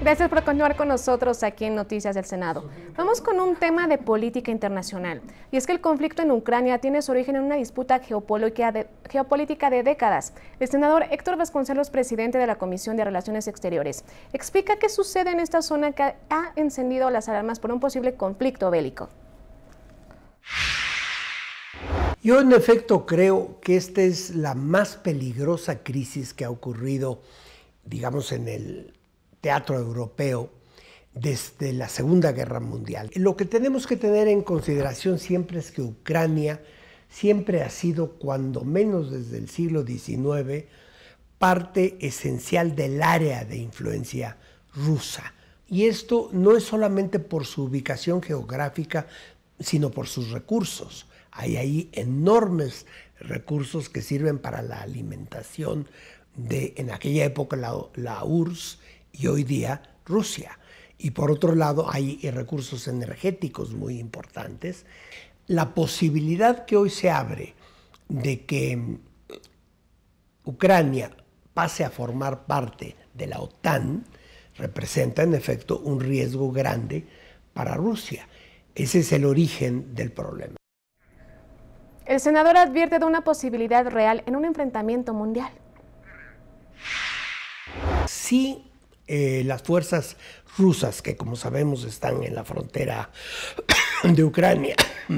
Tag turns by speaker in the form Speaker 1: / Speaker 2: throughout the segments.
Speaker 1: Gracias por continuar con nosotros aquí en Noticias del Senado. Vamos con un tema de política internacional, y es que el conflicto en Ucrania tiene su origen en una disputa geopolítica de, geopolítica de décadas. El senador Héctor Vasconcelos, presidente de la Comisión de Relaciones Exteriores, explica qué sucede en esta zona que ha encendido las alarmas por un posible conflicto bélico.
Speaker 2: Yo en efecto creo que esta es la más peligrosa crisis que ha ocurrido, digamos, en el teatro europeo desde la Segunda Guerra Mundial. Lo que tenemos que tener en consideración siempre es que Ucrania siempre ha sido, cuando menos desde el siglo XIX, parte esencial del área de influencia rusa. Y esto no es solamente por su ubicación geográfica, sino por sus recursos. Hay ahí enormes recursos que sirven para la alimentación de, en aquella época, la, URSS y hoy día Rusia. Y por otro lado hay recursos energéticos muy importantes. La posibilidad que hoy se abre de que mm, Ucrania pase a formar parte de la OTAN representa en efecto un riesgo grande para Rusia. Ese es el origen del problema.
Speaker 1: El senador advierte de una posibilidad real en un enfrentamiento mundial.
Speaker 2: sí. Eh, las fuerzas rusas, que como sabemos están en la frontera de Ucrania,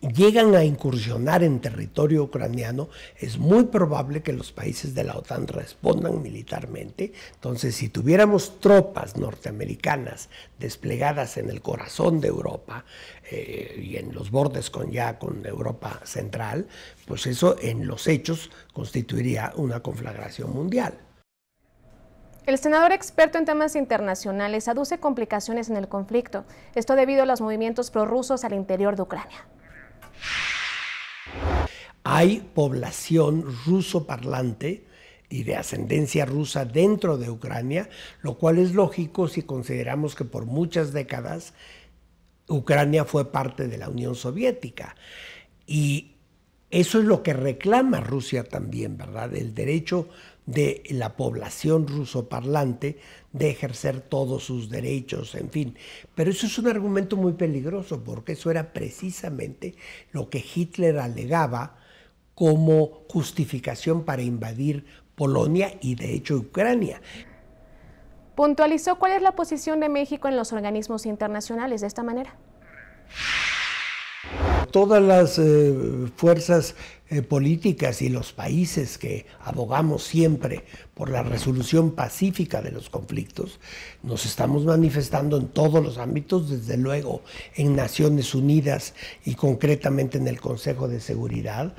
Speaker 2: llegan a incursionar en territorio ucraniano, es muy probable que los países de la OTAN respondan militarmente. Entonces, si tuviéramos tropas norteamericanas desplegadas en el corazón de Europa eh, y en los bordes con ya con Europa central, pues eso en los hechos constituiría una conflagración mundial.
Speaker 1: El senador experto en temas internacionales aduce complicaciones en el conflicto, esto debido a los movimientos prorrusos al interior de Ucrania.
Speaker 2: Hay población ruso parlante y de ascendencia rusa dentro de Ucrania, lo cual es lógico si consideramos que por muchas décadas Ucrania fue parte de la Unión Soviética. Y eso es lo que reclama Rusia también, ¿verdad? El derecho de la población rusoparlante de ejercer todos sus derechos, en fin. Pero eso es un argumento muy peligroso porque eso era precisamente lo que Hitler alegaba como justificación para invadir Polonia y de hecho Ucrania.
Speaker 1: Puntualizó cuál es la posición de México en los organismos internacionales de esta manera
Speaker 2: todas las eh, fuerzas eh, políticas y los países que abogamos siempre por la resolución pacífica de los conflictos, nos estamos manifestando en todos los ámbitos, desde luego en Naciones Unidas y concretamente en el Consejo de Seguridad.